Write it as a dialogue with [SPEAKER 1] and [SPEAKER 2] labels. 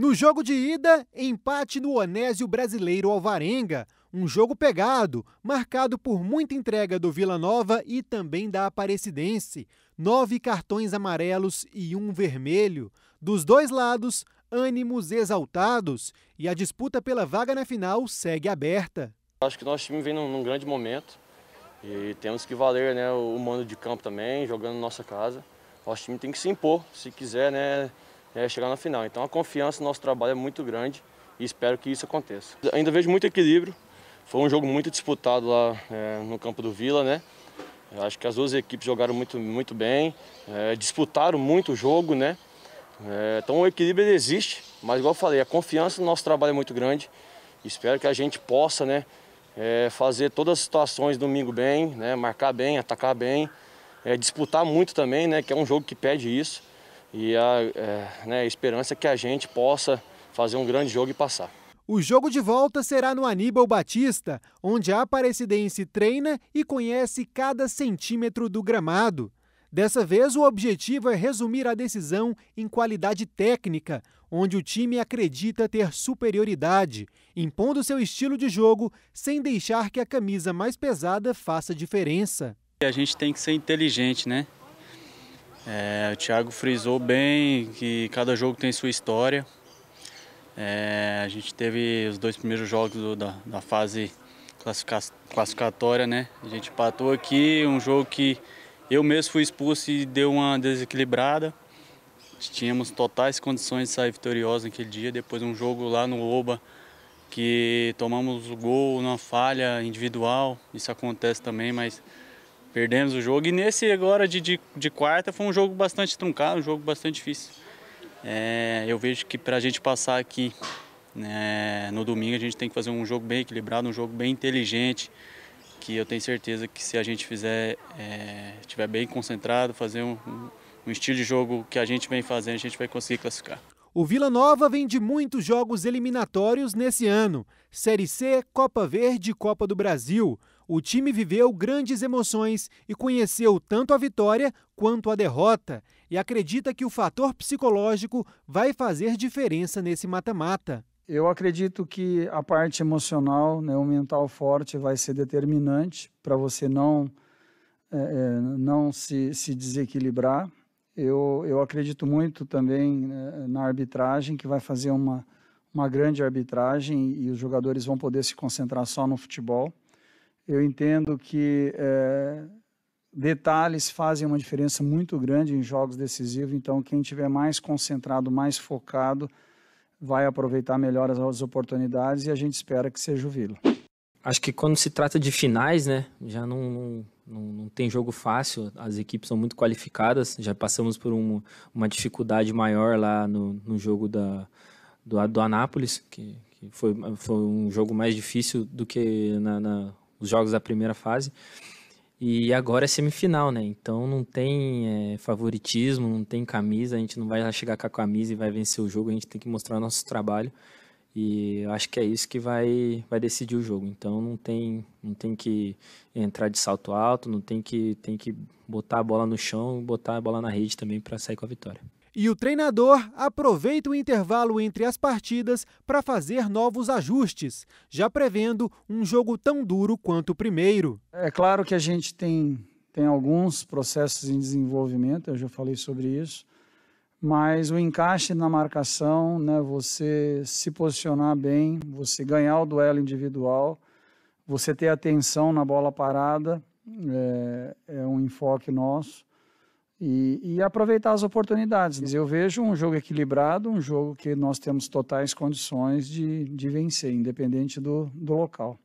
[SPEAKER 1] No jogo de ida, empate no Onésio Brasileiro Alvarenga. Um jogo pegado, marcado por muita entrega do Vila Nova e também da Aparecidense. Nove cartões amarelos e um vermelho. Dos dois lados, ânimos exaltados. E a disputa pela vaga na final segue aberta.
[SPEAKER 2] Acho que nosso time vem num, num grande momento. E temos que valer né, o mando de campo também, jogando nossa casa. Nosso time tem que se impor, se quiser, né? é, chegar na final. Então a confiança no nosso trabalho é muito grande e espero que isso aconteça. Ainda vejo muito equilíbrio, foi um jogo muito disputado lá é, no campo do Vila, né? Eu acho que as duas equipes jogaram muito, muito bem, é, disputaram muito o jogo, né? É, então o equilíbrio existe, mas igual eu falei, a confiança no nosso trabalho é muito grande. Espero que a gente possa, né, é, fazer todas as situações domingo bem, né, marcar bem, atacar bem, é, disputar muito também, né, que é um jogo que pede isso e a, é, né, a esperança é que a gente possa fazer um grande jogo e passar.
[SPEAKER 1] O jogo de volta será no Aníbal Batista, onde a Aparecidense treina e conhece cada centímetro do gramado. Dessa vez, o objetivo é resumir a decisão em qualidade técnica, onde o time acredita ter superioridade, impondo seu estilo de jogo sem deixar que a camisa mais pesada faça diferença.
[SPEAKER 3] A gente tem que ser inteligente, né? É, o Thiago frisou bem que cada jogo tem sua história. É, a gente teve os dois primeiros jogos do, da, da, fase classificatória, né? A gente empatou aqui, um jogo que eu mesmo fui expulso e deu uma desequilibrada. Tínhamos totais condições de sair vitoriosa naquele dia. Depois um jogo lá no Oba que tomamos o gol numa falha individual. Isso acontece também, mas Perdemos o jogo. E nesse agora de, de, de quarta foi um jogo bastante truncado, um jogo bastante difícil. É, eu vejo que para a gente passar aqui né, no domingo, a gente tem que fazer um jogo bem equilibrado, um jogo bem inteligente, que eu tenho certeza que se a gente fizer, é, estiver bem concentrado, fazer um, um estilo de jogo que a gente vem fazendo, a gente vai conseguir classificar.
[SPEAKER 1] O Vila Nova vem de muitos jogos eliminatórios nesse ano: Série C, Copa Verde e Copa do Brasil o time viveu grandes emoções e conheceu tanto a vitória quanto a derrota, e acredita que o fator psicológico vai fazer diferença nesse mata-mata.
[SPEAKER 4] Eu acredito que a parte emocional, né, o mental forte, vai ser determinante para você não, é, é, não se, se desequilibrar. Eu, eu acredito muito também né, na arbitragem, que vai fazer uma, uma grande arbitragem e os jogadores vão poder se concentrar só no futebol eu entendo que é, detalhes fazem uma diferença muito grande em jogos decisivos, então quem tiver mais concentrado, mais focado, vai aproveitar melhor as, as oportunidades e a gente espera que seja o Vila.
[SPEAKER 5] Acho que quando se trata de finais, né, já não, não, não tem jogo fácil, as equipes são muito qualificadas, já passamos por um, uma dificuldade maior lá no, no jogo da, do, do Anápolis, que, que foi, foi um jogo mais difícil do que na, na os jogos da primeira fase. E agora é semifinal, né? Então não tem é, favoritismo, não tem camisa, a gente não vai chegar com a camisa e vai vencer o jogo, a gente tem que mostrar o nosso trabalho. E acho que é isso que vai, vai decidir o jogo. Então não tem, não tem que entrar de salto alto, não tem que, tem que botar a bola no chão, botar a bola na rede também para sair com a vitória.
[SPEAKER 1] E o treinador aproveita o intervalo entre as partidas para fazer novos ajustes, já prevendo um jogo tão duro quanto o
[SPEAKER 4] primeiro. É claro que a gente tem, tem alguns processos em desenvolvimento, eu já falei sobre isso, mas o encaixe na marcação, né, você se posicionar bem, você ganhar o duelo individual, você ter atenção na bola parada, é, é um enfoque nosso. E, e, aproveitar as oportunidades. Né? Eu vejo um jogo equilibrado, um jogo que nós temos totais condições de, de vencer, independente do, do local.